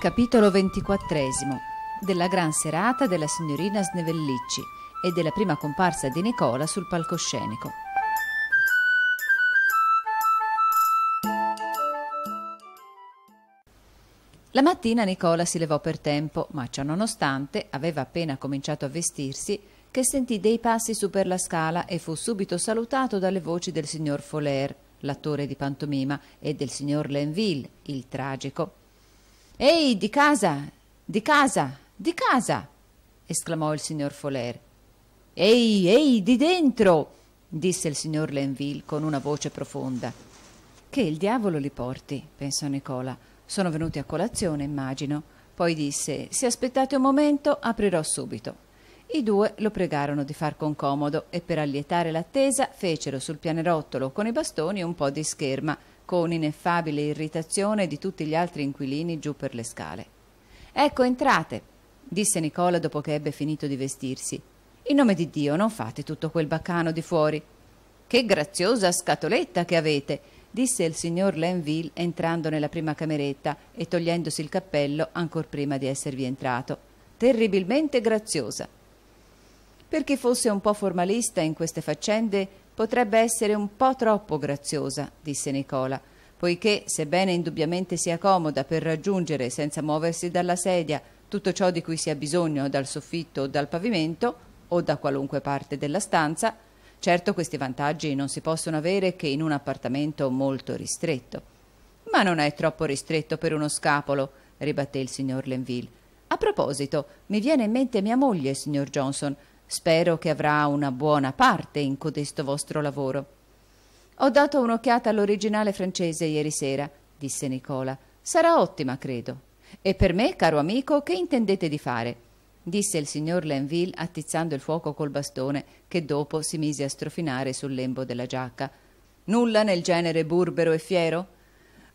Capitolo ventiquattresimo della gran serata della signorina Snevellicci e della prima comparsa di Nicola sul palcoscenico. La mattina Nicola si levò per tempo, ma ciononostante aveva appena cominciato a vestirsi che sentì dei passi su per la scala e fu subito salutato dalle voci del signor Folair, l'attore di pantomima, e del signor Lenville, il tragico, Ehi, di casa, di casa, di casa! esclamò il signor Foler. Ehi, ehi, di dentro! disse il signor Lenville con una voce profonda. Che il diavolo li porti, pensò Nicola. Sono venuti a colazione, immagino. Poi disse: Se aspettate un momento, aprirò subito. I due lo pregarono di far con comodo e per allietare l'attesa fecero sul pianerottolo con i bastoni un po' di scherma con ineffabile irritazione di tutti gli altri inquilini giù per le scale. Ecco, entrate, disse Nicola dopo che ebbe finito di vestirsi. In nome di Dio, non fate tutto quel baccano di fuori. Che graziosa scatoletta che avete, disse il signor Lenville entrando nella prima cameretta e togliendosi il cappello ancor prima di esservi entrato. Terribilmente graziosa. Per chi fosse un po' formalista in queste faccende, potrebbe essere un po' troppo graziosa, disse Nicola, poiché, sebbene indubbiamente sia comoda per raggiungere senza muoversi dalla sedia tutto ciò di cui si ha bisogno dal soffitto o dal pavimento o da qualunque parte della stanza, certo questi vantaggi non si possono avere che in un appartamento molto ristretto. Ma non è troppo ristretto per uno scapolo, ribatté il signor Lenville. A proposito, mi viene in mente mia moglie, signor Johnson, Spero che avrà una buona parte in codesto vostro lavoro. Ho dato un'occhiata all'originale francese ieri sera, disse Nicola. Sarà ottima, credo. E per me, caro amico, che intendete di fare? disse il signor Lenville attizzando il fuoco col bastone che dopo si mise a strofinare sul lembo della giacca. Nulla nel genere burbero e fiero?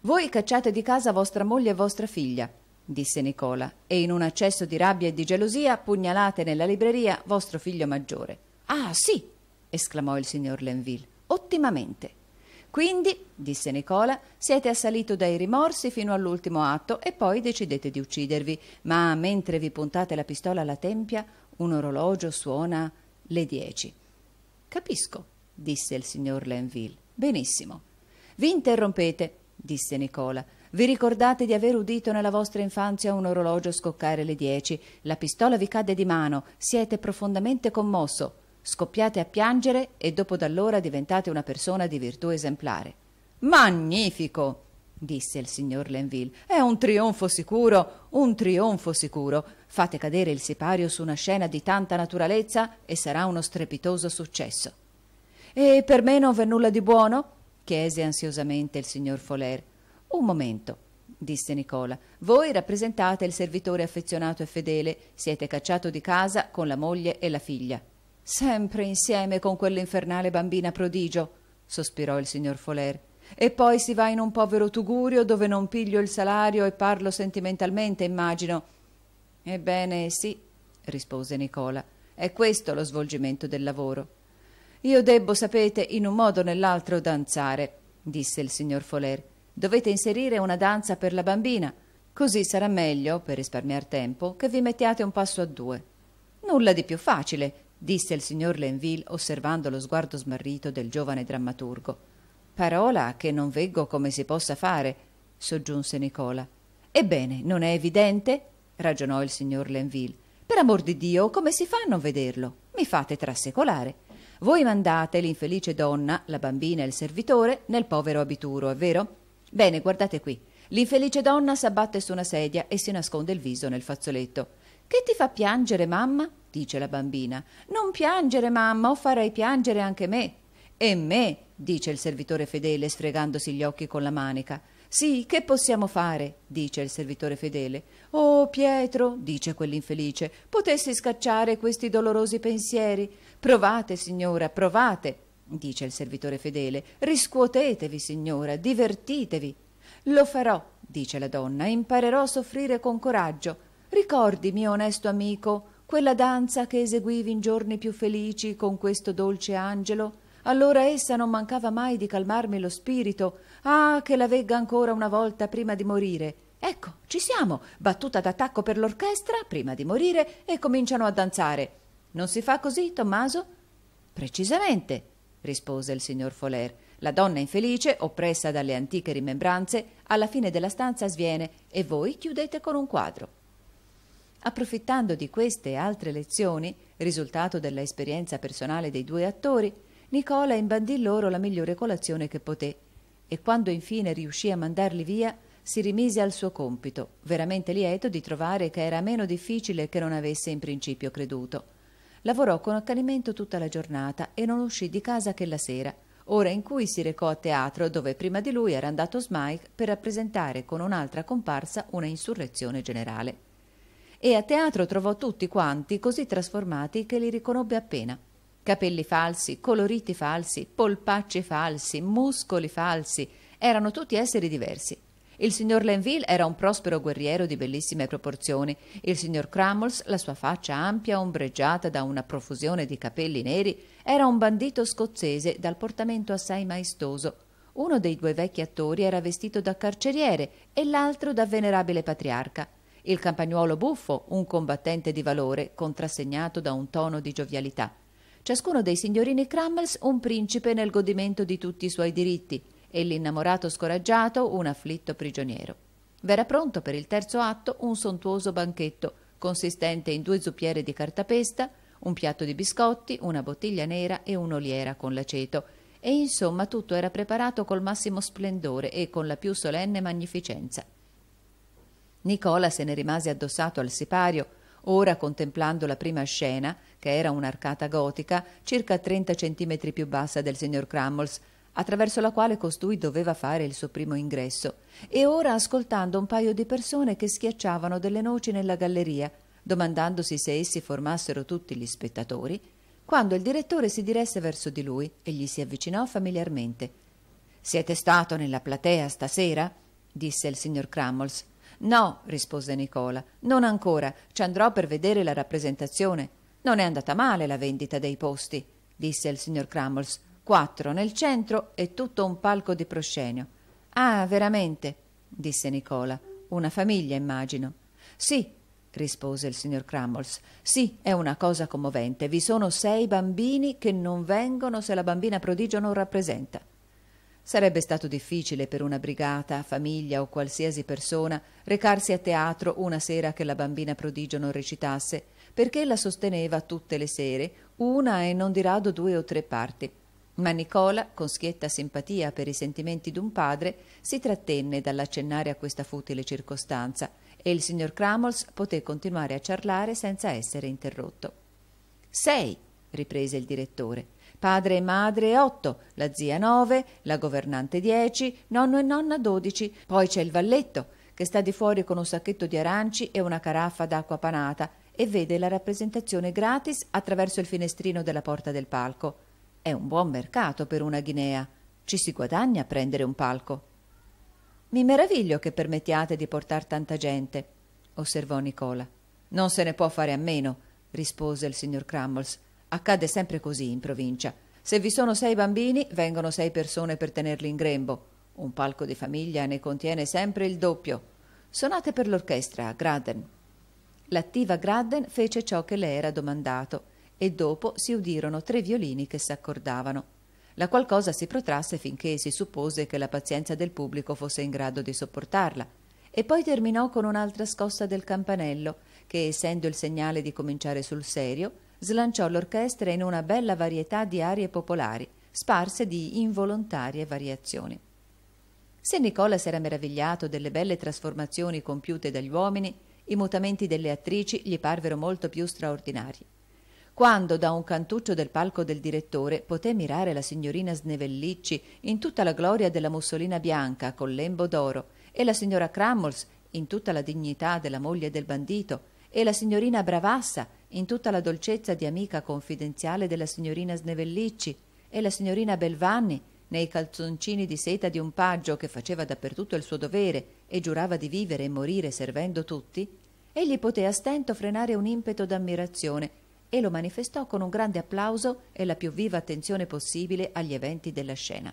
Voi cacciate di casa vostra moglie e vostra figlia disse Nicola, e in un accesso di rabbia e di gelosia pugnalate nella libreria vostro figlio maggiore. Ah, sì! esclamò il signor Lenville. Ottimamente. Quindi, disse Nicola, siete assalito dai rimorsi fino all'ultimo atto e poi decidete di uccidervi, ma mentre vi puntate la pistola alla tempia, un orologio suona le dieci. Capisco, disse il signor Lenville. Benissimo. Vi interrompete, disse Nicola. Vi ricordate di aver udito nella vostra infanzia un orologio scoccare le dieci? La pistola vi cadde di mano, siete profondamente commosso. Scoppiate a piangere e dopo d'allora diventate una persona di virtù esemplare. Magnifico! disse il signor Lenville. È un trionfo sicuro, un trionfo sicuro. Fate cadere il sipario su una scena di tanta naturalezza e sarà uno strepitoso successo. E per me non v'è nulla di buono? chiese ansiosamente il signor Foller. Un momento, disse Nicola. Voi rappresentate il servitore affezionato e fedele. Siete cacciato di casa con la moglie e la figlia. Sempre insieme con quell'infernale bambina prodigio, sospirò il signor Foler. E poi si va in un povero tugurio dove non piglio il salario e parlo sentimentalmente, immagino. Ebbene, sì, rispose Nicola. È questo lo svolgimento del lavoro. Io debbo, sapete, in un modo o nell'altro danzare, disse il signor Foler Dovete inserire una danza per la bambina, così sarà meglio, per risparmiar tempo, che vi mettiate un passo a due. Nulla di più facile, disse il signor Lenville osservando lo sguardo smarrito del giovane drammaturgo. Parola che non veggo come si possa fare, soggiunse Nicola. Ebbene, non è evidente? ragionò il signor Lenville. Per amor di Dio, come si fa a non vederlo? Mi fate trasecolare. Voi mandate l'infelice donna, la bambina e il servitore nel povero abituro, è vero? Bene, guardate qui. L'infelice donna s'abbatte su una sedia e si nasconde il viso nel fazzoletto. Che ti fa piangere, mamma? dice la bambina. Non piangere, mamma, o farei piangere anche me. E me, dice il servitore fedele, sfregandosi gli occhi con la manica. Sì, che possiamo fare? dice il servitore fedele. Oh, Pietro, dice quell'infelice, potessi scacciare questi dolorosi pensieri. Provate, signora, provate dice il servitore fedele, riscuotetevi, signora, divertitevi. Lo farò, dice la donna, imparerò a soffrire con coraggio. Ricordi, mio onesto amico, quella danza che eseguivi in giorni più felici con questo dolce angelo? Allora essa non mancava mai di calmarmi lo spirito. Ah, che la vegga ancora una volta prima di morire. Ecco, ci siamo. Battuta d'attacco per l'orchestra, prima di morire, e cominciano a danzare. Non si fa così, Tommaso? Precisamente rispose il signor Foler. La donna infelice, oppressa dalle antiche rimembranze, alla fine della stanza sviene e voi chiudete con un quadro. Approfittando di queste e altre lezioni, risultato dell'esperienza personale dei due attori, Nicola imbandì loro la migliore colazione che poté e quando infine riuscì a mandarli via, si rimise al suo compito, veramente lieto di trovare che era meno difficile che non avesse in principio creduto. Lavorò con accanimento tutta la giornata e non uscì di casa che la sera, ora in cui si recò a teatro dove prima di lui era andato Smike per rappresentare con un'altra comparsa una insurrezione generale. E a teatro trovò tutti quanti così trasformati che li riconobbe appena. Capelli falsi, coloriti falsi, polpacci falsi, muscoli falsi, erano tutti esseri diversi. Il signor Lenville era un prospero guerriero di bellissime proporzioni, il signor Crummles, la sua faccia ampia ombreggiata da una profusione di capelli neri, era un bandito scozzese dal portamento assai maestoso. Uno dei due vecchi attori era vestito da carceriere e l'altro da venerabile patriarca. Il campagnuolo buffo, un combattente di valore, contrassegnato da un tono di giovialità. Ciascuno dei signorini Crummles un principe nel godimento di tutti i suoi diritti, e l'innamorato scoraggiato un afflitto prigioniero. Verrà pronto per il terzo atto un sontuoso banchetto, consistente in due zuppiere di cartapesta, un piatto di biscotti, una bottiglia nera e un'oliera con l'aceto, e insomma tutto era preparato col massimo splendore e con la più solenne magnificenza. Nicola se ne rimase addossato al sipario, ora contemplando la prima scena, che era un'arcata gotica, circa 30 centimetri più bassa del signor Crammols, attraverso la quale costui doveva fare il suo primo ingresso, e ora ascoltando un paio di persone che schiacciavano delle noci nella galleria, domandandosi se essi formassero tutti gli spettatori, quando il direttore si diresse verso di lui e gli si avvicinò familiarmente. Siete stato nella platea stasera? disse il signor Crummles. No, rispose Nicola, non ancora. Ci andrò per vedere la rappresentazione. Non è andata male la vendita dei posti, disse il signor Crummles quattro nel centro e tutto un palco di proscenio. Ah, veramente, disse Nicola. Una famiglia, immagino. Sì, rispose il signor Crammols. Sì, è una cosa commovente. Vi sono sei bambini che non vengono se la bambina prodigio non rappresenta. Sarebbe stato difficile per una brigata, famiglia o qualsiasi persona recarsi a teatro una sera che la bambina prodigio non recitasse, perché la sosteneva tutte le sere, una e non di rado due o tre parti. Ma Nicola, con schietta simpatia per i sentimenti d'un padre, si trattenne dall'accennare a questa futile circostanza e il signor Cramols poté continuare a ciarlare senza essere interrotto. Sei, riprese il direttore. Padre e madre otto, la zia nove, la governante dieci, nonno e nonna dodici, poi c'è il valletto che sta di fuori con un sacchetto di aranci e una caraffa d'acqua panata e vede la rappresentazione gratis attraverso il finestrino della porta del palco. È un buon mercato per una Guinea. Ci si guadagna a prendere un palco. Mi meraviglio che permettiate di portare tanta gente, osservò Nicola. Non se ne può fare a meno, rispose il signor Crummles. Accade sempre così in provincia. Se vi sono sei bambini, vengono sei persone per tenerli in grembo. Un palco di famiglia ne contiene sempre il doppio. Sonate per l'orchestra a Graden. L'attiva Graden fece ciò che le era domandato e dopo si udirono tre violini che s'accordavano. La qualcosa si protrasse finché si suppose che la pazienza del pubblico fosse in grado di sopportarla, e poi terminò con un'altra scossa del campanello, che, essendo il segnale di cominciare sul serio, slanciò l'orchestra in una bella varietà di arie popolari, sparse di involontarie variazioni. Se Nicola si era meravigliato delle belle trasformazioni compiute dagli uomini, i mutamenti delle attrici gli parvero molto più straordinari quando da un cantuccio del palco del direttore poté mirare la signorina Snevellicci in tutta la gloria della mussolina bianca col lembo d'oro e la signora Crammols in tutta la dignità della moglie del bandito e la signorina Bravassa in tutta la dolcezza di amica confidenziale della signorina Snevellicci e la signorina Belvanni nei calzoncini di seta di un paggio che faceva dappertutto il suo dovere e giurava di vivere e morire servendo tutti, egli poté a stento frenare un impeto d'ammirazione e lo manifestò con un grande applauso e la più viva attenzione possibile agli eventi della scena.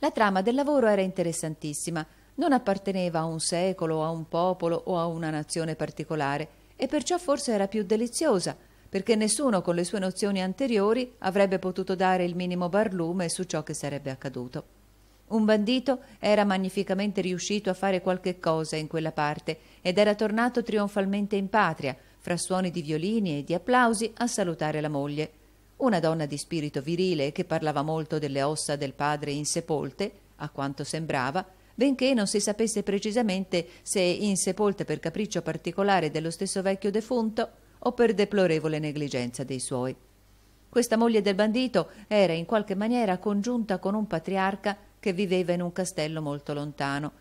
La trama del lavoro era interessantissima, non apparteneva a un secolo, a un popolo o a una nazione particolare, e perciò forse era più deliziosa, perché nessuno con le sue nozioni anteriori avrebbe potuto dare il minimo barlume su ciò che sarebbe accaduto. Un bandito era magnificamente riuscito a fare qualche cosa in quella parte ed era tornato trionfalmente in patria, fra suoni di violini e di applausi, a salutare la moglie. Una donna di spirito virile che parlava molto delle ossa del padre insepolte, a quanto sembrava, benché non si sapesse precisamente se insepolte per capriccio particolare dello stesso vecchio defunto o per deplorevole negligenza dei suoi. Questa moglie del bandito era in qualche maniera congiunta con un patriarca che viveva in un castello molto lontano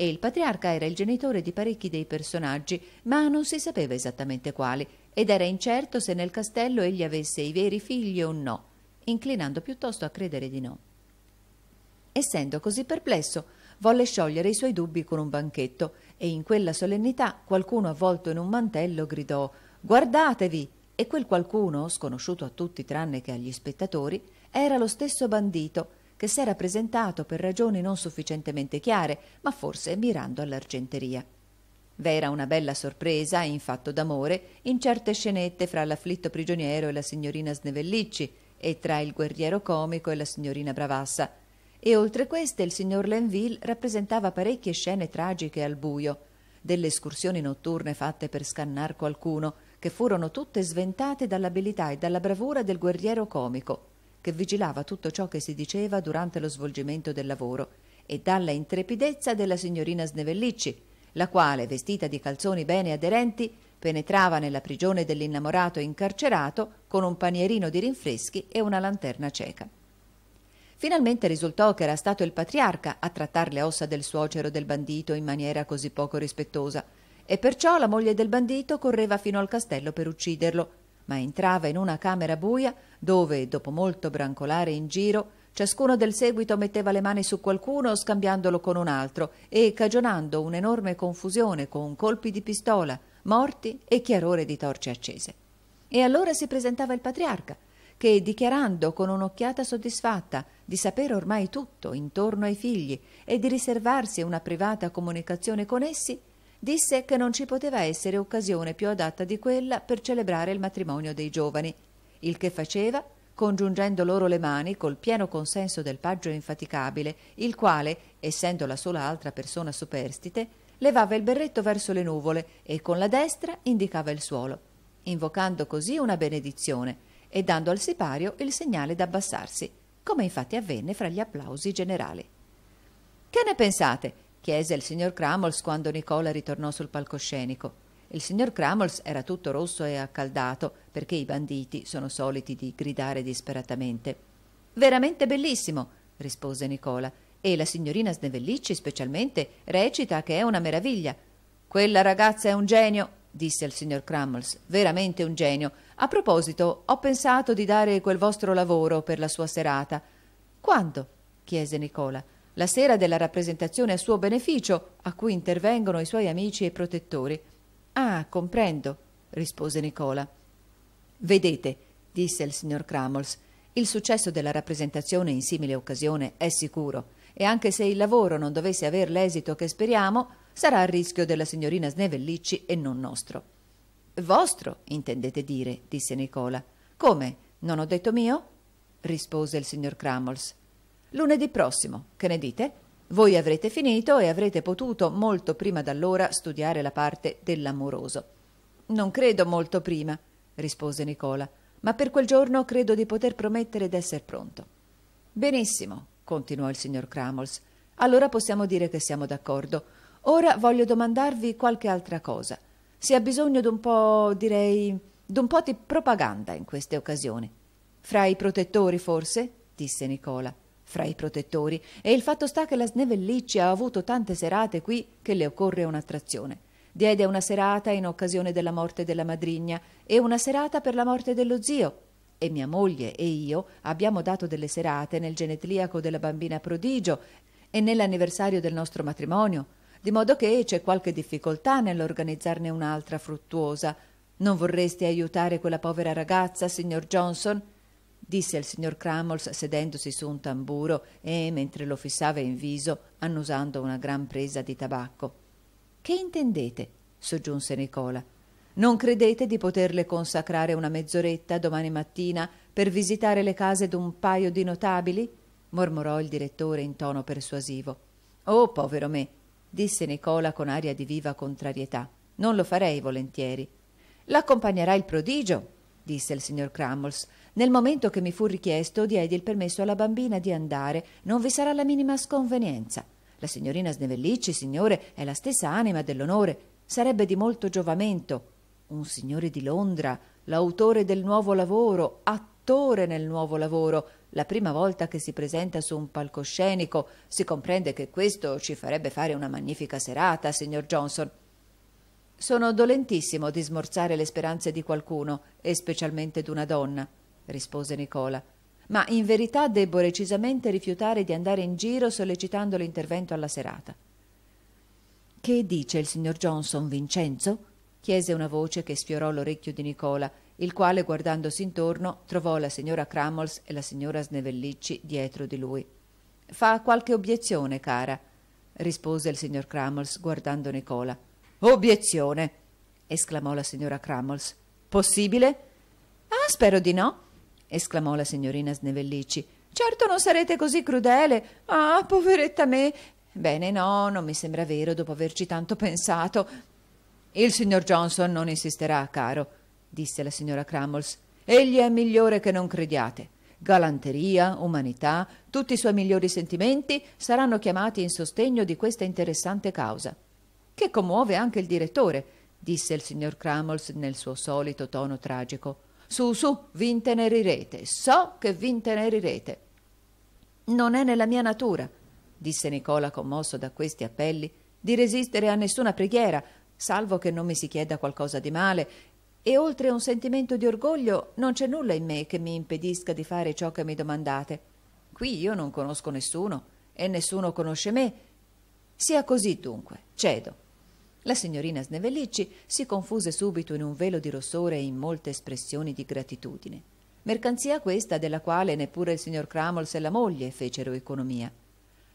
e il patriarca era il genitore di parecchi dei personaggi, ma non si sapeva esattamente quali, ed era incerto se nel castello egli avesse i veri figli o no, inclinando piuttosto a credere di no. Essendo così perplesso, volle sciogliere i suoi dubbi con un banchetto, e in quella solennità qualcuno avvolto in un mantello gridò Guardatevi! E quel qualcuno, sconosciuto a tutti tranne che agli spettatori, era lo stesso bandito, che s'era presentato per ragioni non sufficientemente chiare, ma forse mirando all'argenteria. V'era una bella sorpresa, in fatto d'amore, in certe scenette fra l'afflitto prigioniero e la signorina Snevellicci, e tra il guerriero comico e la signorina Bravassa. E oltre queste il signor Lenville rappresentava parecchie scene tragiche al buio, delle escursioni notturne fatte per scannar qualcuno, che furono tutte sventate dall'abilità e dalla bravura del guerriero comico che vigilava tutto ciò che si diceva durante lo svolgimento del lavoro, e dalla intrepidezza della signorina Snevellicci, la quale, vestita di calzoni bene aderenti, penetrava nella prigione dell'innamorato incarcerato con un panierino di rinfreschi e una lanterna cieca. Finalmente risultò che era stato il patriarca a trattare le ossa del suocero del bandito in maniera così poco rispettosa, e perciò la moglie del bandito correva fino al castello per ucciderlo, ma entrava in una camera buia dove, dopo molto brancolare in giro, ciascuno del seguito metteva le mani su qualcuno scambiandolo con un altro e cagionando un'enorme confusione con colpi di pistola, morti e chiarore di torce accese. E allora si presentava il patriarca, che dichiarando con un'occhiata soddisfatta di sapere ormai tutto intorno ai figli e di riservarsi una privata comunicazione con essi, disse che non ci poteva essere occasione più adatta di quella per celebrare il matrimonio dei giovani, il che faceva congiungendo loro le mani col pieno consenso del paggio infaticabile, il quale, essendo la sola altra persona superstite, levava il berretto verso le nuvole e con la destra indicava il suolo, invocando così una benedizione e dando al sipario il segnale d'abbassarsi, come infatti avvenne fra gli applausi generali. Che ne pensate? chiese il signor Cramols quando Nicola ritornò sul palcoscenico. Il signor Cramols era tutto rosso e accaldato, perché i banditi sono soliti di gridare disperatamente. Veramente bellissimo, rispose Nicola, e la signorina Snevellicci specialmente recita che è una meraviglia. Quella ragazza è un genio, disse il signor Crammels, veramente un genio. A proposito, ho pensato di dare quel vostro lavoro per la sua serata. Quando? chiese Nicola la sera della rappresentazione a suo beneficio, a cui intervengono i suoi amici e protettori. Ah, comprendo, rispose Nicola. Vedete, disse il signor Cramols, il successo della rappresentazione in simile occasione è sicuro, e anche se il lavoro non dovesse aver l'esito che speriamo, sarà a rischio della signorina Snevellicci e non nostro. Vostro, intendete dire, disse Nicola. Come? Non ho detto mio? rispose il signor Cramols. Lunedì prossimo, che ne dite? Voi avrete finito e avrete potuto molto prima d'allora studiare la parte dell'amoroso. Non credo molto prima, rispose Nicola, ma per quel giorno credo di poter promettere d'esser pronto. Benissimo, continuò il signor Cramols. Allora possiamo dire che siamo d'accordo. Ora voglio domandarvi qualche altra cosa. Si ha bisogno d'un po', direi, d'un po' di propaganda in queste occasioni. Fra i protettori, forse? disse Nicola fra i protettori e il fatto sta che la Snevellicci ha avuto tante serate qui che le occorre un'attrazione. Diede una serata in occasione della morte della madrigna e una serata per la morte dello zio. E mia moglie e io abbiamo dato delle serate nel genetliaco della bambina prodigio e nell'anniversario del nostro matrimonio, di modo che c'è qualche difficoltà nell'organizzarne un'altra fruttuosa. Non vorresti aiutare quella povera ragazza, signor Johnson? disse al signor Cramols sedendosi su un tamburo e, mentre lo fissava in viso, annusando una gran presa di tabacco. Che intendete? soggiunse Nicola. Non credete di poterle consacrare una mezz'oretta domani mattina per visitare le case d'un paio di notabili? mormorò il direttore in tono persuasivo. Oh, povero me, disse Nicola con aria di viva contrarietà. Non lo farei volentieri. L'accompagnerà il prodigio? disse il signor Crummles. Nel momento che mi fu richiesto, diedi il permesso alla bambina di andare. Non vi sarà la minima sconvenienza. La signorina Snevellicci, signore, è la stessa anima dell'onore. Sarebbe di molto giovamento. Un signore di Londra, l'autore del nuovo lavoro, attore nel nuovo lavoro, la prima volta che si presenta su un palcoscenico, si comprende che questo ci farebbe fare una magnifica serata, signor Johnson. Sono dolentissimo di smorzare le speranze di qualcuno, e specialmente d'una donna, rispose Nicola. Ma in verità debbo recisamente rifiutare di andare in giro sollecitando l'intervento alla serata. Che dice il signor Johnson Vincenzo? chiese una voce che sfiorò l'orecchio di Nicola, il quale, guardandosi intorno, trovò la signora Cramols e la signora Snevellicci dietro di lui. Fa qualche obiezione, cara, rispose il signor Cramols guardando Nicola. Obiezione! esclamò la signora Crummles. Possibile? Ah, spero di no! esclamò la signorina Snevellicci. Certo non sarete così crudele. Ah, poveretta me! Bene, no, non mi sembra vero dopo averci tanto pensato. Il signor Johnson non insisterà, caro, disse la signora Crummles. Egli è migliore che non crediate. Galanteria, umanità, tutti i suoi migliori sentimenti saranno chiamati in sostegno di questa interessante causa che commuove anche il direttore, disse il signor Cramols nel suo solito tono tragico. Su, su, v'intenerirete, so che v'intenerirete. Non è nella mia natura, disse Nicola commosso da questi appelli, di resistere a nessuna preghiera, salvo che non mi si chieda qualcosa di male, e oltre a un sentimento di orgoglio non c'è nulla in me che mi impedisca di fare ciò che mi domandate. Qui io non conosco nessuno e nessuno conosce me. Sia così dunque, cedo. La signorina Snevellicci si confuse subito in un velo di rossore e in molte espressioni di gratitudine. Mercanzia questa della quale neppure il signor Cramols e la moglie fecero economia.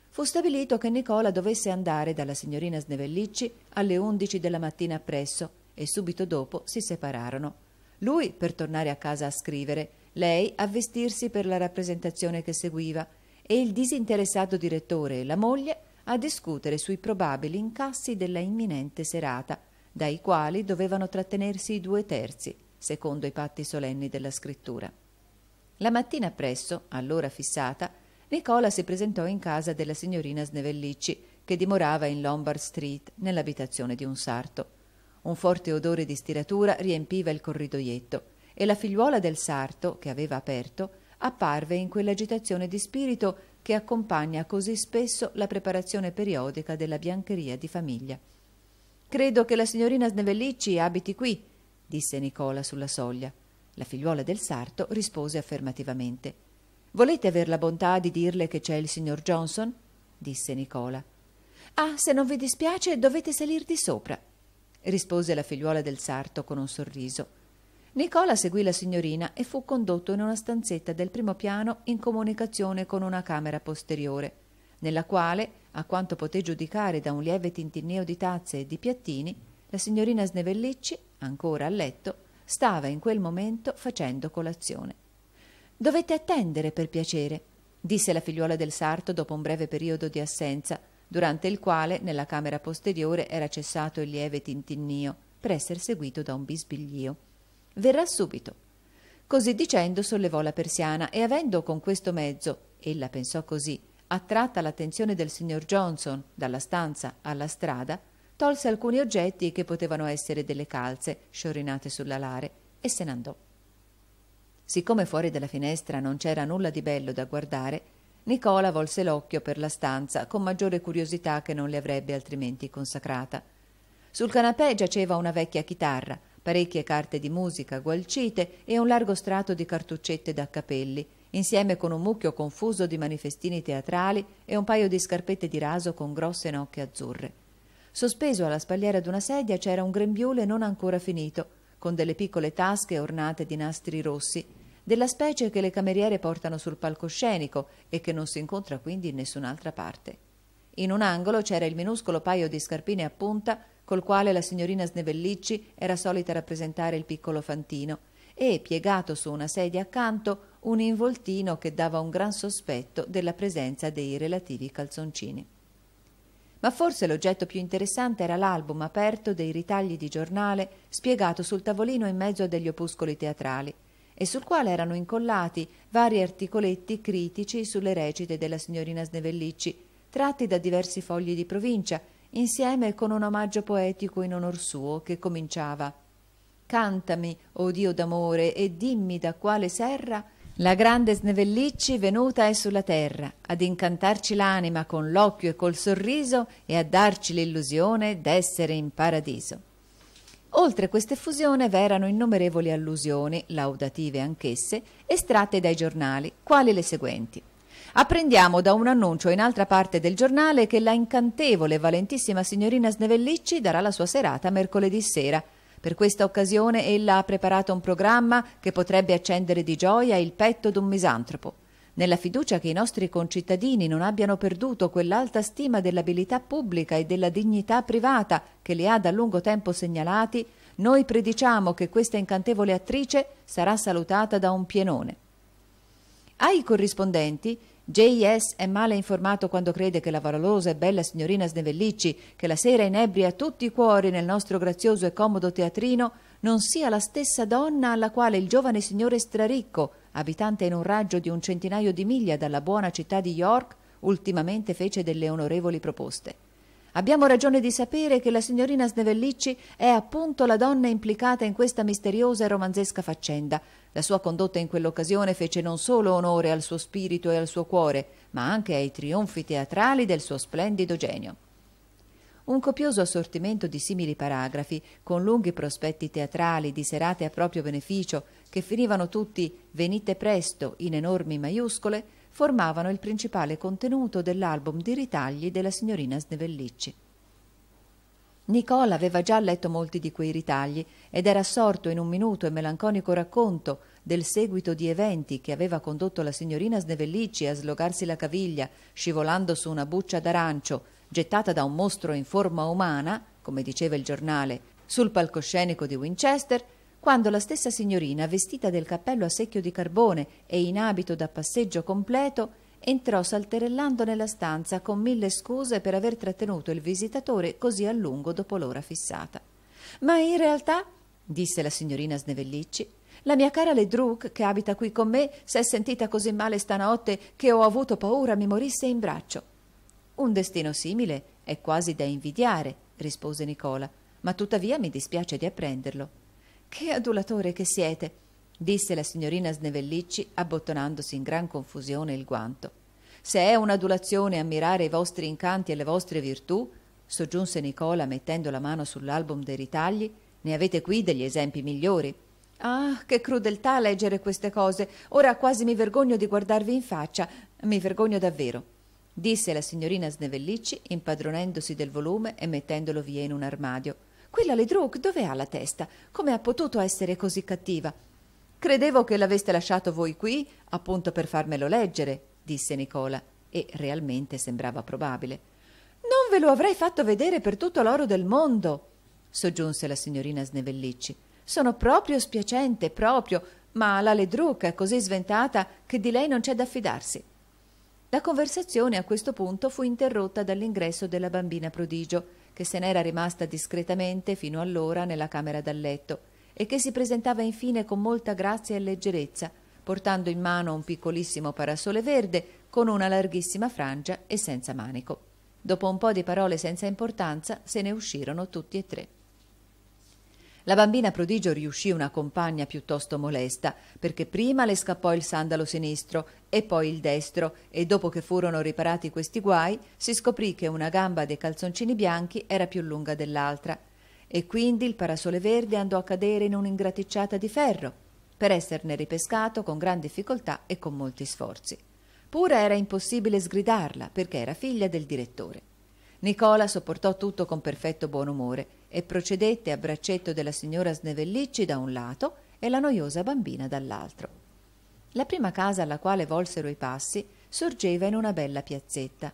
Fu stabilito che Nicola dovesse andare dalla signorina Snevellicci alle undici della mattina appresso e subito dopo si separarono. Lui per tornare a casa a scrivere, lei a vestirsi per la rappresentazione che seguiva e il disinteressato direttore e la moglie a discutere sui probabili incassi della imminente serata, dai quali dovevano trattenersi i due terzi, secondo i patti solenni della scrittura. La mattina presso, all'ora fissata, Nicola si presentò in casa della signorina Snevellicci, che dimorava in Lombard Street, nell'abitazione di un sarto. Un forte odore di stiratura riempiva il corridoietto e la figliuola del sarto, che aveva aperto, apparve in quell'agitazione di spirito che accompagna così spesso la preparazione periodica della biancheria di famiglia. Credo che la signorina Snevellicci abiti qui, disse Nicola sulla soglia. La figliuola del sarto rispose affermativamente. Volete aver la bontà di dirle che c'è il signor Johnson? disse Nicola. Ah, se non vi dispiace, dovete salir di sopra, rispose la figliuola del sarto con un sorriso. Nicola seguì la signorina e fu condotto in una stanzetta del primo piano in comunicazione con una camera posteriore, nella quale, a quanto poté giudicare da un lieve tintinnio di tazze e di piattini, la signorina Snevellicci, ancora a letto, stava in quel momento facendo colazione. Dovete attendere, per piacere, disse la figliuola del sarto dopo un breve periodo di assenza, durante il quale nella camera posteriore era cessato il lieve tintinnio, per essere seguito da un bisbiglio. Verrà subito. Così dicendo sollevò la persiana e avendo con questo mezzo, ella pensò così, attratta l'attenzione del signor Johnson dalla stanza alla strada, tolse alcuni oggetti che potevano essere delle calze sciorinate sull'alare e se n'andò. Siccome fuori dalla finestra non c'era nulla di bello da guardare, Nicola volse l'occhio per la stanza con maggiore curiosità che non le avrebbe altrimenti consacrata. Sul canapè giaceva una vecchia chitarra, parecchie carte di musica gualcite e un largo strato di cartuccette da capelli, insieme con un mucchio confuso di manifestini teatrali e un paio di scarpette di raso con grosse nocche azzurre. Sospeso alla spalliera d'una sedia c'era un grembiule non ancora finito, con delle piccole tasche ornate di nastri rossi, della specie che le cameriere portano sul palcoscenico e che non si incontra quindi in nessun'altra parte. In un angolo c'era il minuscolo paio di scarpine a punta col quale la signorina Snevellicci era solita rappresentare il piccolo Fantino, e piegato su una sedia accanto un involtino che dava un gran sospetto della presenza dei relativi calzoncini. Ma forse l'oggetto più interessante era l'album aperto dei ritagli di giornale spiegato sul tavolino in mezzo a degli opuscoli teatrali e sul quale erano incollati vari articoletti critici sulle recite della signorina Snevellicci, tratti da diversi fogli di provincia insieme con un omaggio poetico in onor suo che cominciava Cantami, o Dio d'amore, e dimmi da quale serra la grande Snevellicci venuta è sulla terra ad incantarci l'anima con l'occhio e col sorriso e a darci l'illusione d'essere in paradiso. Oltre questa effusione v'erano innumerevoli allusioni, laudative anch'esse, estratte dai giornali, quali le seguenti. Apprendiamo da un annuncio in altra parte del giornale che la incantevole e valentissima signorina Snevellicci darà la sua serata mercoledì sera. Per questa occasione ella ha preparato un programma che potrebbe accendere di gioia il petto d'un misantropo. Nella fiducia che i nostri concittadini non abbiano perduto quell'alta stima dell'abilità pubblica e della dignità privata che li ha da lungo tempo segnalati, noi prediciamo che questa incantevole attrice sarà salutata da un pienone. Ai corrispondenti J.S. è male informato quando crede che la valorosa e bella signorina Snevellicci, che la sera inebria tutti i cuori nel nostro grazioso e comodo teatrino, non sia la stessa donna alla quale il giovane signore Straricco, abitante in un raggio di un centinaio di miglia dalla buona città di York, ultimamente fece delle onorevoli proposte. Abbiamo ragione di sapere che la signorina Snevellicci è appunto la donna implicata in questa misteriosa e romanzesca faccenda. La sua condotta in quell'occasione fece non solo onore al suo spirito e al suo cuore, ma anche ai trionfi teatrali del suo splendido genio. Un copioso assortimento di simili paragrafi, con lunghi prospetti teatrali di serate a proprio beneficio, che finivano tutti venite presto in enormi maiuscole, formavano il principale contenuto dell'album di ritagli della signorina Snevellicci. Nicola aveva già letto molti di quei ritagli ed era assorto in un minuto e melanconico racconto del seguito di eventi che aveva condotto la signorina Snevellicci a slogarsi la caviglia scivolando su una buccia d'arancio gettata da un mostro in forma umana, come diceva il giornale, sul palcoscenico di Winchester quando la stessa signorina, vestita del cappello a secchio di carbone e in abito da passeggio completo, entrò salterellando nella stanza con mille scuse per aver trattenuto il visitatore così a lungo dopo l'ora fissata. Ma in realtà, disse la signorina Snevellicci, la mia cara Ledruc, che abita qui con me, s'è sentita così male stanotte che ho avuto paura mi morisse in braccio. Un destino simile è quasi da invidiare, rispose Nicola, ma tuttavia mi dispiace di apprenderlo. Che adulatore che siete! disse la signorina Snevellicci, abbottonandosi in gran confusione il guanto. Se è un'adulazione ammirare i vostri incanti e le vostre virtù, soggiunse Nicola mettendo la mano sull'album dei ritagli, ne avete qui degli esempi migliori. Ah, che crudeltà leggere queste cose. Ora quasi mi vergogno di guardarvi in faccia. Mi vergogno davvero. Disse la signorina Snevellicci, impadronendosi del volume e mettendolo via in un armadio. Quella Ledrook dove ha la testa? Come ha potuto essere così cattiva? Credevo che l'aveste lasciato voi qui appunto per farmelo leggere, disse Nicola, e realmente sembrava probabile. Non ve lo avrei fatto vedere per tutto l'oro del mondo, soggiunse la signorina Snevellicci. Sono proprio spiacente, proprio, ma la Ledruc è così sventata che di lei non c'è da fidarsi. La conversazione a questo punto fu interrotta dall'ingresso della bambina prodigio che se n'era rimasta discretamente fino allora nella camera da letto e che si presentava infine con molta grazia e leggerezza, portando in mano un piccolissimo parasole verde con una larghissima frangia e senza manico. Dopo un po' di parole senza importanza se ne uscirono tutti e tre. La bambina prodigio riuscì una compagna piuttosto molesta, perché prima le scappò il sandalo sinistro e poi il destro, e dopo che furono riparati questi guai, si scoprì che una gamba dei calzoncini bianchi era più lunga dell'altra. E quindi il parasole verde andò a cadere in un'ingraticciata di ferro, per esserne ripescato con gran difficoltà e con molti sforzi. Pure era impossibile sgridarla, perché era figlia del direttore. Nicola sopportò tutto con perfetto buon umore e procedette a braccetto della signora Snevellicci da un lato e la noiosa bambina dall'altro. La prima casa alla quale volsero i passi sorgeva in una bella piazzetta.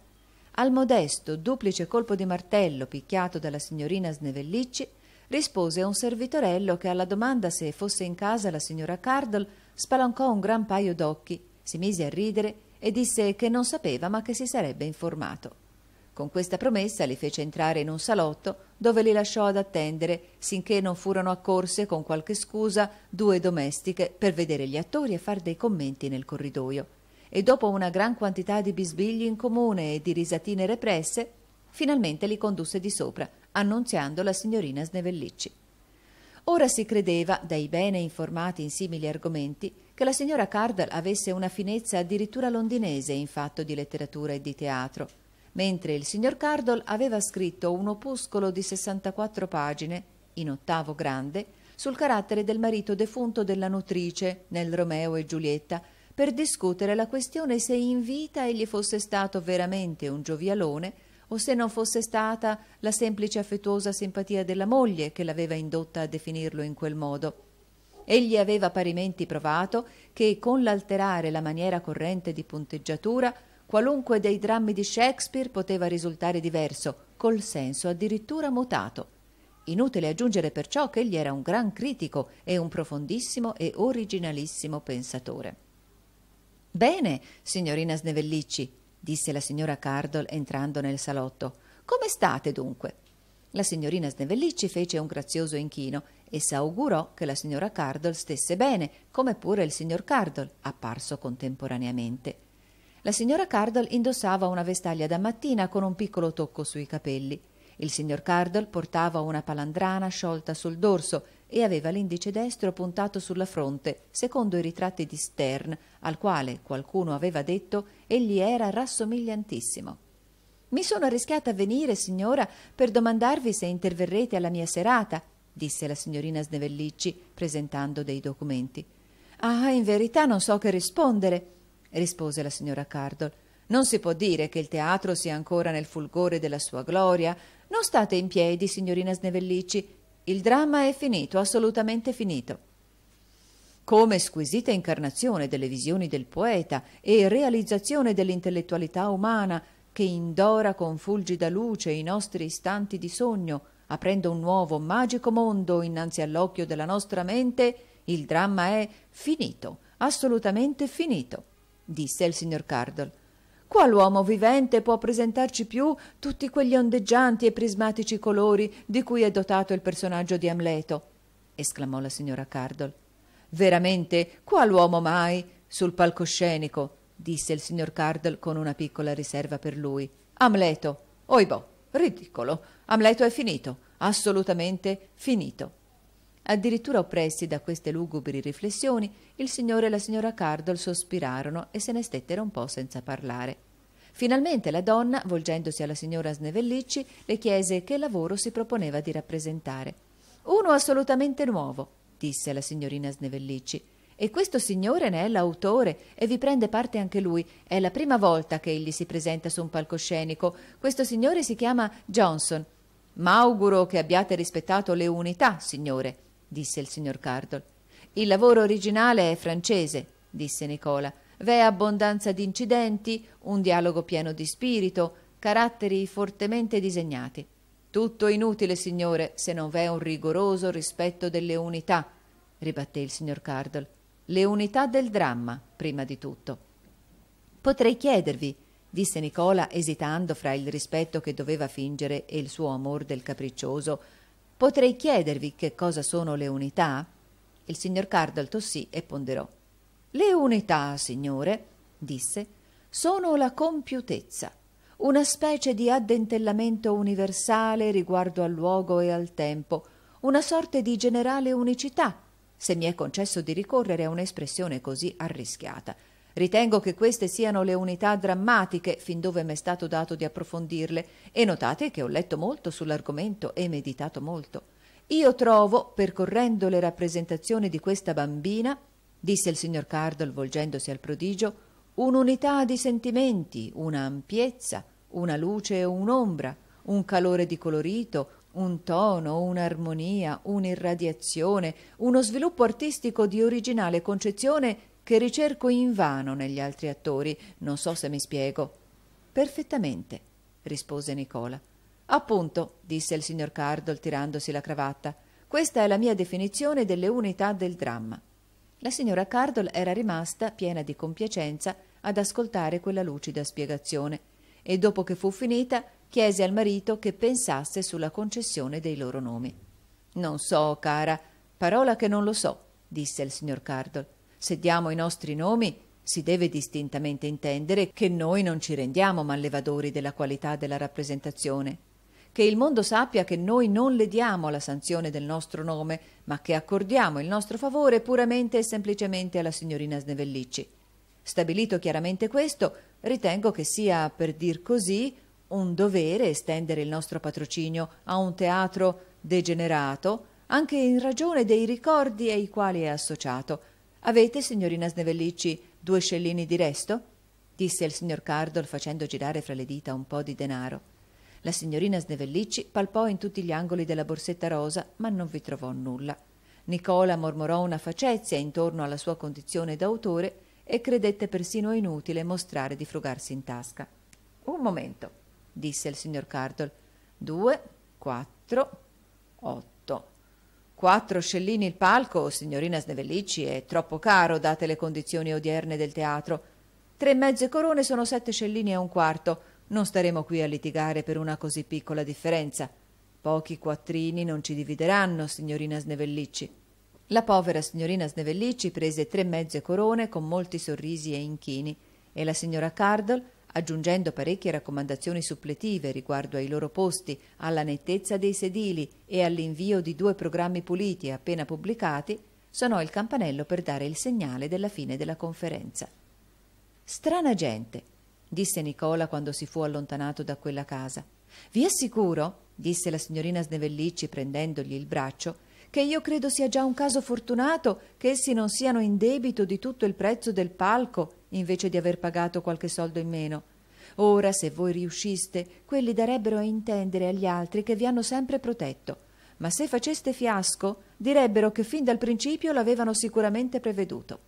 Al modesto, duplice colpo di martello picchiato dalla signorina Snevellicci rispose un servitorello che alla domanda se fosse in casa la signora Cardle spalancò un gran paio d'occhi, si mise a ridere e disse che non sapeva ma che si sarebbe informato. Con questa promessa li fece entrare in un salotto dove li lasciò ad attendere sinché non furono accorse con qualche scusa due domestiche per vedere gli attori e far dei commenti nel corridoio. E dopo una gran quantità di bisbigli in comune e di risatine represse, finalmente li condusse di sopra, annunziando la signorina Snevellicci. Ora si credeva, dai bene informati in simili argomenti, che la signora Cardal avesse una finezza addirittura londinese in fatto di letteratura e di teatro mentre il signor Cardol aveva scritto un opuscolo di 64 pagine, in ottavo grande, sul carattere del marito defunto della nutrice nel Romeo e Giulietta, per discutere la questione se in vita egli fosse stato veramente un giovialone o se non fosse stata la semplice affettuosa simpatia della moglie che l'aveva indotta a definirlo in quel modo. Egli aveva parimenti provato che, con l'alterare la maniera corrente di punteggiatura, qualunque dei drammi di Shakespeare poteva risultare diverso, col senso addirittura mutato. Inutile aggiungere perciò che egli era un gran critico e un profondissimo e originalissimo pensatore. Bene, signorina Snevellicci, disse la signora Cardol entrando nel salotto. Come state dunque? La signorina Snevellicci fece un grazioso inchino e s'augurò che la signora Cardol stesse bene, come pure il signor Cardol, apparso contemporaneamente. La signora Cardle indossava una vestaglia da mattina con un piccolo tocco sui capelli. Il signor Cardle portava una palandrana sciolta sul dorso e aveva l'indice destro puntato sulla fronte, secondo i ritratti di Stern, al quale qualcuno aveva detto egli era rassomigliantissimo. Mi sono arrischiata a venire, signora, per domandarvi se interverrete alla mia serata, disse la signorina Snevellicci, presentando dei documenti. Ah, in verità non so che rispondere rispose la signora Cardol. Non si può dire che il teatro sia ancora nel fulgore della sua gloria. Non state in piedi, signorina Snevellicci. Il dramma è finito, assolutamente finito. Come squisita incarnazione delle visioni del poeta e realizzazione dell'intellettualità umana che indora con fulgida luce i nostri istanti di sogno, aprendo un nuovo magico mondo innanzi all'occhio della nostra mente, il dramma è finito, assolutamente finito disse il signor Cardle. Qual uomo vivente può presentarci più tutti quegli ondeggianti e prismatici colori di cui è dotato il personaggio di Amleto? esclamò la signora Cardle. Veramente, qual uomo mai sul palcoscenico? disse il signor Cardle con una piccola riserva per lui. Amleto, oibò, ridicolo. Amleto è finito, assolutamente finito. Addirittura oppressi da queste lugubri riflessioni, il signore e la signora Cardol sospirarono e se ne stettero un po' senza parlare. Finalmente la donna, volgendosi alla signora Snevellicci, le chiese che lavoro si proponeva di rappresentare. Uno assolutamente nuovo, disse la signorina Snevellicci. E questo signore ne è l'autore e vi prende parte anche lui. È la prima volta che egli si presenta su un palcoscenico. Questo signore si chiama Johnson. M'auguro che abbiate rispettato le unità, signore disse il signor Cardol. Il lavoro originale è francese, disse Nicola. V'è abbondanza di incidenti, un dialogo pieno di spirito, caratteri fortemente disegnati. Tutto inutile, signore, se non v'è un rigoroso rispetto delle unità, ribatté il signor Cardol. Le unità del dramma, prima di tutto. Potrei chiedervi, disse Nicola, esitando fra il rispetto che doveva fingere e il suo amor del capriccioso, Potrei chiedervi che cosa sono le unità? Il signor Cardal tossì e ponderò. Le unità, signore, disse, sono la compiutezza, una specie di addentellamento universale riguardo al luogo e al tempo, una sorta di generale unicità, se mi è concesso di ricorrere a un'espressione così arrischiata Ritengo che queste siano le unità drammatiche, fin dove mi è stato dato di approfondirle, e notate che ho letto molto sull'argomento e meditato molto. Io trovo, percorrendo le rappresentazioni di questa bambina, disse il signor Cardol volgendosi al prodigio, un'unità di sentimenti, una ampiezza, una luce e un'ombra, un calore di colorito, un tono, un'armonia, un'irradiazione, uno sviluppo artistico di originale concezione che ricerco invano negli altri attori. Non so se mi spiego. Perfettamente, rispose Nicola. Appunto, disse il signor Cardol tirandosi la cravatta. Questa è la mia definizione delle unità del dramma. La signora Cardol era rimasta, piena di compiacenza, ad ascoltare quella lucida spiegazione e dopo che fu finita chiese al marito che pensasse sulla concessione dei loro nomi. Non so, cara, parola che non lo so, disse il signor Cardol. Se diamo i nostri nomi, si deve distintamente intendere che noi non ci rendiamo mallevadori della qualità della rappresentazione. Che il mondo sappia che noi non le diamo la sanzione del nostro nome, ma che accordiamo il nostro favore puramente e semplicemente alla signorina Snevellicci. Stabilito chiaramente questo, ritengo che sia, per dir così, un dovere estendere il nostro patrocinio a un teatro degenerato, anche in ragione dei ricordi ai quali è associato, Avete, signorina Snevellicci, due scellini di resto? disse il signor Cardol facendo girare fra le dita un po' di denaro. La signorina Snevellicci palpò in tutti gli angoli della borsetta rosa, ma non vi trovò nulla. Nicola mormorò una facezia intorno alla sua condizione d'autore e credette persino inutile mostrare di frugarsi in tasca. Un momento, disse il signor Cardol. Due, quattro, otto. Quattro scellini il palco, signorina Snevellicci, è troppo caro date le condizioni odierne del teatro. Tre mezze corone sono sette scellini e un quarto. Non staremo qui a litigare per una così piccola differenza. Pochi quattrini non ci divideranno, signorina Snevellicci. La povera signorina Snevellicci prese tre mezze corone con molti sorrisi e inchini e la signora Cardle aggiungendo parecchie raccomandazioni suppletive riguardo ai loro posti, alla nettezza dei sedili e all'invio di due programmi puliti appena pubblicati, sonò il campanello per dare il segnale della fine della conferenza. Strana gente, disse Nicola quando si fu allontanato da quella casa. Vi assicuro, disse la signorina Snevellicci prendendogli il braccio, che io credo sia già un caso fortunato che essi non siano in debito di tutto il prezzo del palco invece di aver pagato qualche soldo in meno. Ora, se voi riusciste, quelli darebbero a intendere agli altri che vi hanno sempre protetto. Ma se faceste fiasco, direbbero che fin dal principio l'avevano sicuramente preveduto.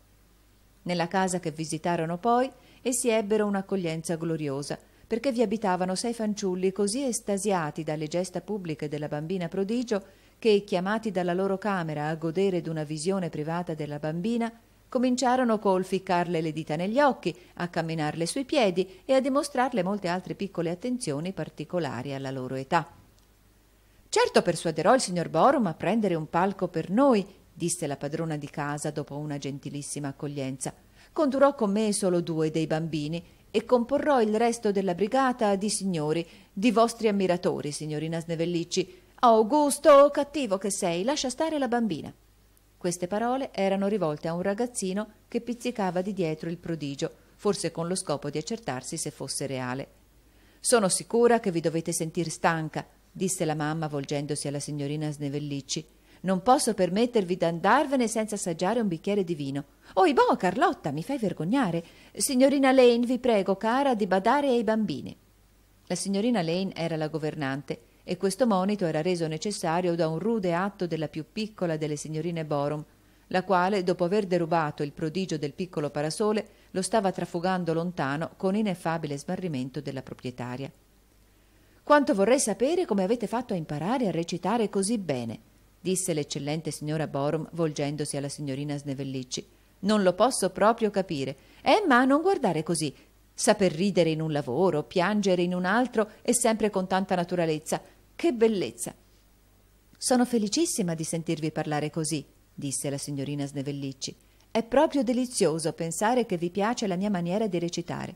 Nella casa che visitarono poi, essi ebbero un'accoglienza gloriosa, perché vi abitavano sei fanciulli così estasiati dalle gesta pubbliche della bambina prodigio che, chiamati dalla loro camera a godere d'una visione privata della bambina, Cominciarono col ficcarle le dita negli occhi, a camminarle sui piedi e a dimostrarle molte altre piccole attenzioni particolari alla loro età. Certo persuaderò il signor Borum a prendere un palco per noi, disse la padrona di casa dopo una gentilissima accoglienza. Condurrò con me solo due dei bambini e comporrò il resto della brigata di signori, di vostri ammiratori, signorina Snevellicci. Augusto, cattivo che sei, lascia stare la bambina. Queste parole erano rivolte a un ragazzino che pizzicava di dietro il prodigio, forse con lo scopo di accertarsi se fosse reale. Sono sicura che vi dovete sentir stanca, disse la mamma volgendosi alla signorina Snevellicci. Non posso permettervi d'andarvene senza assaggiare un bicchiere di vino. Oibò, Carlotta, mi fai vergognare. Signorina Lane, vi prego, cara, di badare ai bambini. La signorina Lane era la governante e questo monito era reso necessario da un rude atto della più piccola delle signorine Borum, la quale, dopo aver derubato il prodigio del piccolo parasole, lo stava trafugando lontano con ineffabile smarrimento della proprietaria. Quanto vorrei sapere come avete fatto a imparare a recitare così bene, disse l'eccellente signora Borum, volgendosi alla signorina Snevellicci. Non lo posso proprio capire. Eh, ma non guardare così. Saper ridere in un lavoro, piangere in un altro e sempre con tanta naturalezza. Che bellezza! Sono felicissima di sentirvi parlare così, disse la signorina Snevellicci. È proprio delizioso pensare che vi piace la mia maniera di recitare.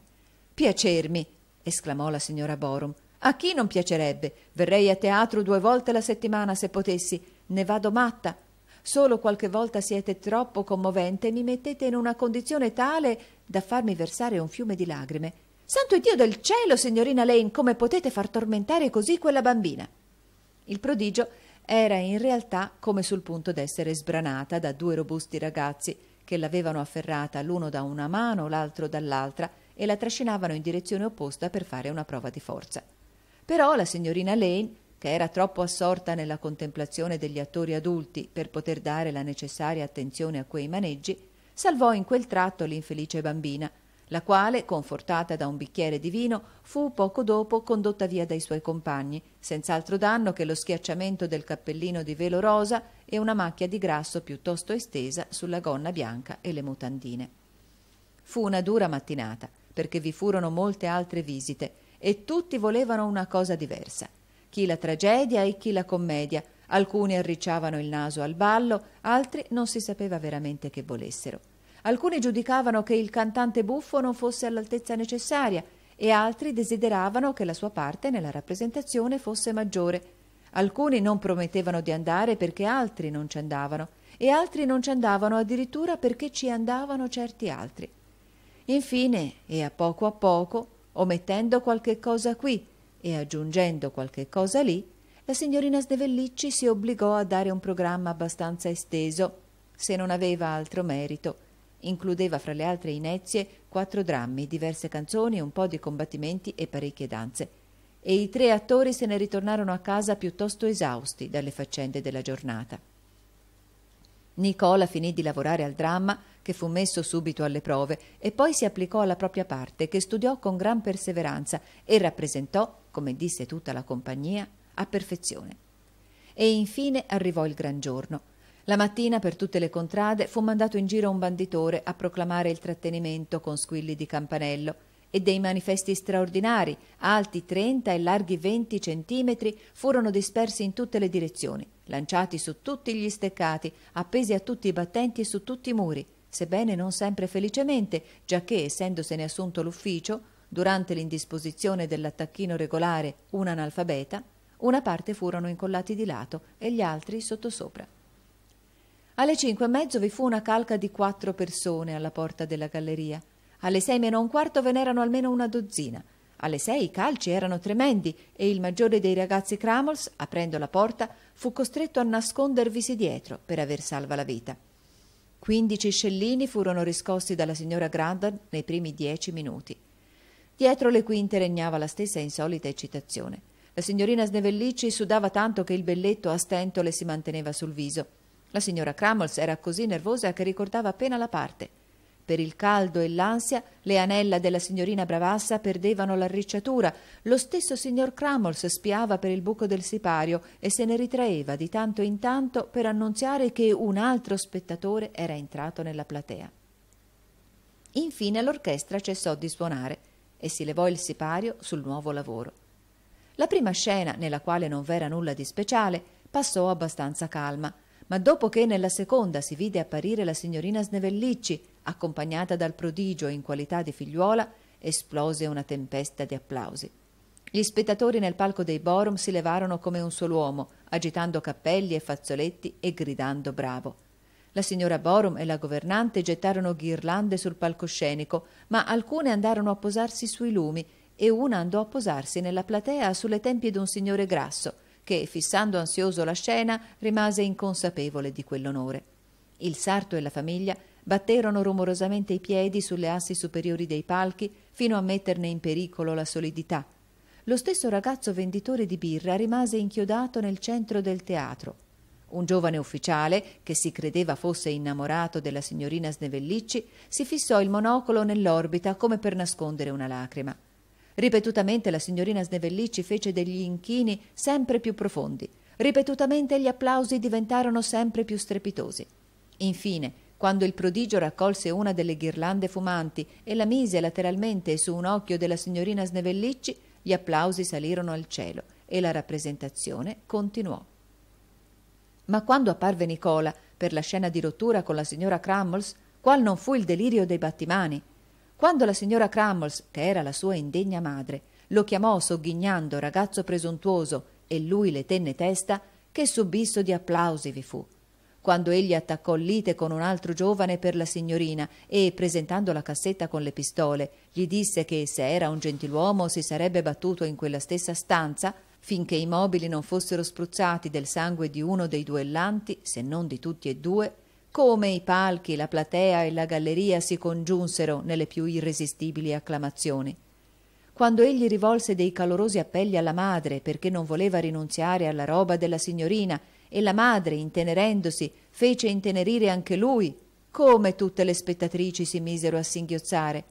Piacermi! esclamò la signora Borum. A chi non piacerebbe? Verrei a teatro due volte la settimana se potessi. Ne vado matta. Solo qualche volta siete troppo commovente e mi mettete in una condizione tale da farmi versare un fiume di lagrime. Santo Dio del cielo, signorina Lane, come potete far tormentare così quella bambina? Il prodigio era in realtà come sul punto d'essere sbranata da due robusti ragazzi che l'avevano afferrata l'uno da una mano, l'altro dall'altra e la trascinavano in direzione opposta per fare una prova di forza. Però la signorina Lane che era troppo assorta nella contemplazione degli attori adulti per poter dare la necessaria attenzione a quei maneggi, salvò in quel tratto l'infelice bambina, la quale, confortata da un bicchiere di vino, fu poco dopo condotta via dai suoi compagni, senz'altro danno che lo schiacciamento del cappellino di velo rosa e una macchia di grasso piuttosto estesa sulla gonna bianca e le mutandine. Fu una dura mattinata, perché vi furono molte altre visite e tutti volevano una cosa diversa chi la tragedia e chi la commedia. Alcuni arricciavano il naso al ballo, altri non si sapeva veramente che volessero. Alcuni giudicavano che il cantante buffo non fosse all'altezza necessaria e altri desideravano che la sua parte nella rappresentazione fosse maggiore. Alcuni non promettevano di andare perché altri non ci andavano e altri non ci andavano addirittura perché ci andavano certi altri. Infine, e a poco a poco, omettendo qualche cosa qui e aggiungendo qualche cosa lì, la signorina Snevellicci si obbligò a dare un programma abbastanza esteso, se non aveva altro merito. Includeva fra le altre inezie quattro drammi, diverse canzoni, un po' di combattimenti e parecchie danze. E i tre attori se ne ritornarono a casa piuttosto esausti dalle faccende della giornata. Nicola finì di lavorare al dramma, che fu messo subito alle prove, e poi si applicò alla propria parte, che studiò con gran perseveranza e rappresentò come disse tutta la compagnia, a perfezione. E infine arrivò il gran giorno. La mattina per tutte le contrade fu mandato in giro un banditore a proclamare il trattenimento con squilli di campanello e dei manifesti straordinari, alti 30 e larghi 20 centimetri, furono dispersi in tutte le direzioni, lanciati su tutti gli steccati, appesi a tutti i battenti e su tutti i muri, sebbene non sempre felicemente, giacché essendosene assunto l'ufficio, durante l'indisposizione dell'attacchino regolare un analfabeta, una parte furono incollati di lato e gli altri sottosopra. Alle cinque e mezzo vi fu una calca di quattro persone alla porta della galleria. Alle sei meno un quarto ve n'erano almeno una dozzina. Alle sei i calci erano tremendi e il maggiore dei ragazzi Cramols, aprendo la porta, fu costretto a nascondervisi dietro per aver salva la vita. Quindici scellini furono riscossi dalla signora Grandon nei primi dieci minuti. Dietro le quinte regnava la stessa insolita eccitazione. La signorina Snevellicci sudava tanto che il belletto a stento le si manteneva sul viso. La signora Cramols era così nervosa che ricordava appena la parte. Per il caldo e l'ansia, le anella della signorina Bravassa perdevano l'arricciatura. Lo stesso signor Cramols spiava per il buco del sipario e se ne ritraeva di tanto in tanto per annunziare che un altro spettatore era entrato nella platea. Infine l'orchestra cessò di suonare e si levò il sipario sul nuovo lavoro. La prima scena, nella quale non v'era nulla di speciale, passò abbastanza calma, ma dopo che nella seconda si vide apparire la signorina Snevellicci, accompagnata dal prodigio in qualità di figliuola, esplose una tempesta di applausi. Gli spettatori nel palco dei Borum si levarono come un solo uomo, agitando cappelli e fazzoletti e gridando bravo. La signora Borum e la governante gettarono ghirlande sul palcoscenico, ma alcune andarono a posarsi sui lumi e una andò a posarsi nella platea sulle tempie d'un signore grasso, che, fissando ansioso la scena, rimase inconsapevole di quell'onore. Il sarto e la famiglia batterono rumorosamente i piedi sulle assi superiori dei palchi fino a metterne in pericolo la solidità. Lo stesso ragazzo venditore di birra rimase inchiodato nel centro del teatro. Un giovane ufficiale, che si credeva fosse innamorato della signorina Snevellicci, si fissò il monocolo nell'orbita come per nascondere una lacrima. Ripetutamente la signorina Snevellicci fece degli inchini sempre più profondi, ripetutamente gli applausi diventarono sempre più strepitosi. Infine, quando il prodigio raccolse una delle ghirlande fumanti e la mise lateralmente su un occhio della signorina Snevellicci, gli applausi salirono al cielo e la rappresentazione continuò. Ma quando apparve Nicola per la scena di rottura con la signora Crummles, qual non fu il delirio dei battimani? Quando la signora Crummles, che era la sua indegna madre, lo chiamò sogghignando ragazzo presuntuoso e lui le tenne testa, che subisso di applausi vi fu. Quando egli attaccò lite con un altro giovane per la signorina e, presentando la cassetta con le pistole, gli disse che se era un gentiluomo si sarebbe battuto in quella stessa stanza, Finché i mobili non fossero spruzzati del sangue di uno dei duellanti, se non di tutti e due, come i palchi, la platea e la galleria si congiunsero nelle più irresistibili acclamazioni. Quando egli rivolse dei calorosi appelli alla madre perché non voleva rinunziare alla roba della signorina e la madre, intenerendosi, fece intenerire anche lui, come tutte le spettatrici si misero a singhiozzare.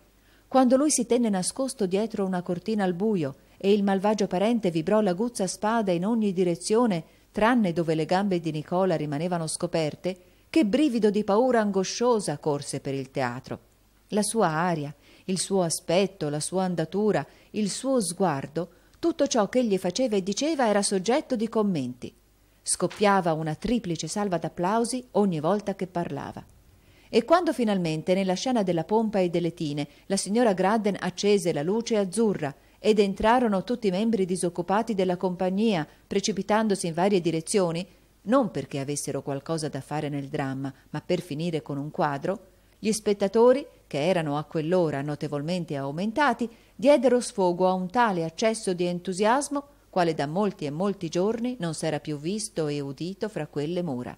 Quando lui si tenne nascosto dietro una cortina al buio e il malvagio parente vibrò l'aguzza spada in ogni direzione, tranne dove le gambe di Nicola rimanevano scoperte, che brivido di paura angosciosa corse per il teatro. La sua aria, il suo aspetto, la sua andatura, il suo sguardo, tutto ciò che egli faceva e diceva era soggetto di commenti. Scoppiava una triplice salva d'applausi ogni volta che parlava. E quando finalmente, nella scena della pompa e delle tine, la signora Graden accese la luce azzurra ed entrarono tutti i membri disoccupati della compagnia, precipitandosi in varie direzioni, non perché avessero qualcosa da fare nel dramma, ma per finire con un quadro, gli spettatori, che erano a quell'ora notevolmente aumentati, diedero sfogo a un tale accesso di entusiasmo quale da molti e molti giorni non s'era più visto e udito fra quelle mura.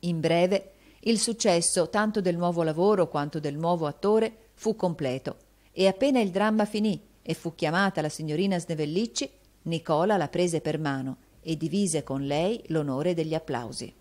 In breve, il successo tanto del nuovo lavoro quanto del nuovo attore fu completo e appena il dramma finì e fu chiamata la signorina Snevellicci, Nicola la prese per mano e divise con lei l'onore degli applausi.